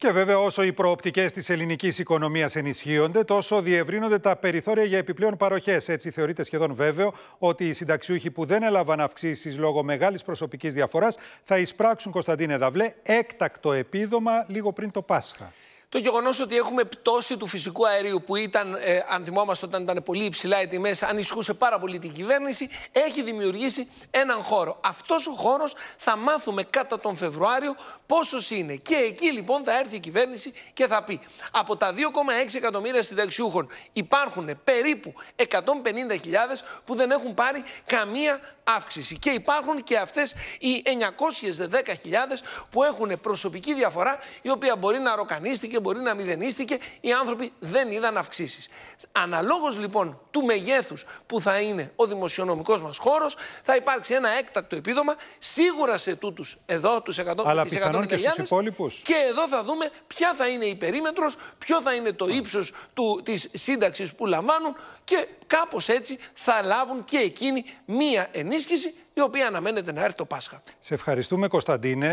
Και βέβαια, όσο οι προοπτικές της ελληνικής οικονομίας ενισχύονται, τόσο διευρύνονται τα περιθώρια για επιπλέον παροχές. Έτσι, θεωρείται σχεδόν βέβαιο ότι οι συνταξιούχοι που δεν έλαβαν αυξήσεις λόγω μεγάλης προσωπικής διαφοράς θα εισπράξουν, Κωνσταντίνε Δαβλέ, έκτακτο επίδομα λίγο πριν το Πάσχα το γεγονός ότι έχουμε πτώση του φυσικού αερίου που ήταν, ε, αν θυμόμαστε, όταν ήταν πολύ υψηλά οι τιμές, ανισχούσε πάρα πολύ την κυβέρνηση, έχει δημιουργήσει έναν χώρο. Αυτός ο χώρος θα μάθουμε κατά τον Φεβρουάριο πόσος είναι. Και εκεί λοιπόν θα έρθει η κυβέρνηση και θα πει: Από τα 2,6 εκατομμύρια συνταξιούχων υπάρχουν περίπου 150.000 που δεν έχουν πάρει καμία αύξηση. Και υπάρχουν και αυτές οι 910.000 που έχουν προσωπική διαφορά, η οποία μπορεί να ροκανίστηκε, μπορεί να μηδενίστηκε. Οι άνθρωποι δεν είδαν αυξήσεις. Αναλόγως λοιπόν του μεγέθους που θα είναι ο δημοσιονομικός μας χώρος, θα υπάρξει ένα έκτακτο επίδομα σίγουρα σε τούτους εδώ, τους 100.000 Αλλά πιθανόν και στους υπόλοιπους. Και εδώ θα δούμε ποια θα είναι η περίμετρος, ποιο θα είναι το ύψο της σύνταξης που λαμβάνουν και κάπως έτσι θα λάβουν και εκείνοι μία ενίσχυση η οποία αναμένεται να έρθει το Πάσχα. Σε ευχαριστούμε Κωνσταντίνε.